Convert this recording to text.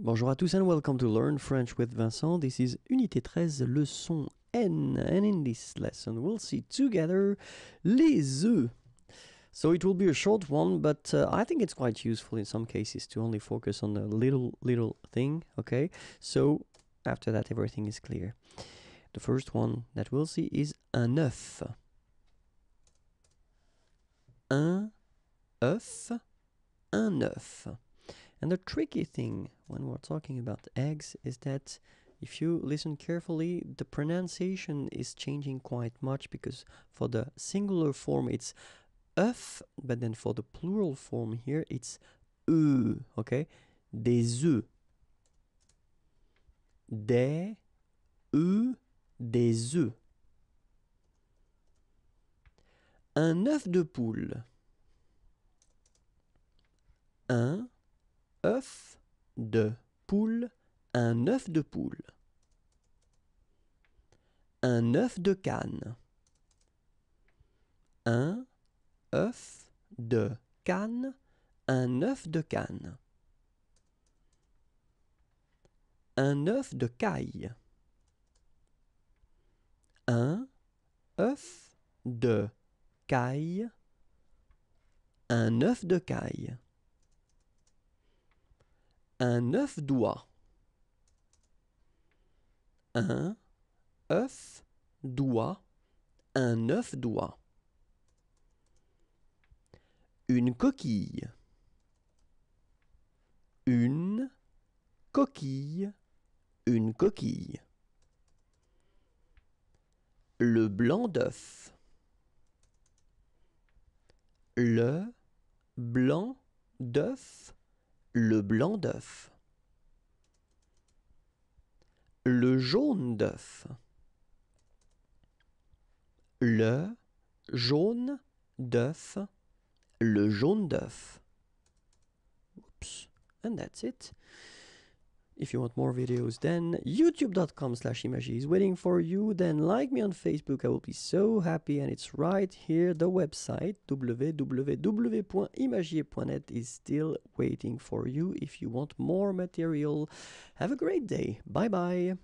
Bonjour à tous and welcome to Learn French with Vincent. This is Unité 13, leçon N. And in this lesson, we'll see together les œufs. So it will be a short one, but uh, I think it's quite useful in some cases to only focus on a little, little thing, okay? So after that, everything is clear. The first one that we'll see is un œuf. Un œuf. Un œuf. And the tricky thing when we're talking about eggs is that if you listen carefully, the pronunciation is changing quite much because for the singular form it's œuf, but then for the plural form here it's œufs, okay? Des œufs. Des œufs, des œufs. Un œuf de poule. Un œuf de poule, un œuf de poule. Un œuf de canne. Un œuf de canne, un œuf de canne. Un œuf de caille. Un œuf de caille. Un œuf de caille un œuf doigt. Un œuf doigt. Un œuf doigt. Une coquille. Une coquille. Une coquille. Le blanc d'œuf. Le blanc d'œuf le blanc d'œuf, le jaune d'œuf, le jaune d'œuf, le jaune d'œuf. and that's it. If you want more videos, then youtube.com slash is waiting for you. Then like me on Facebook, I will be so happy. And it's right here, the website www.imagier.net is still waiting for you if you want more material. Have a great day. Bye bye.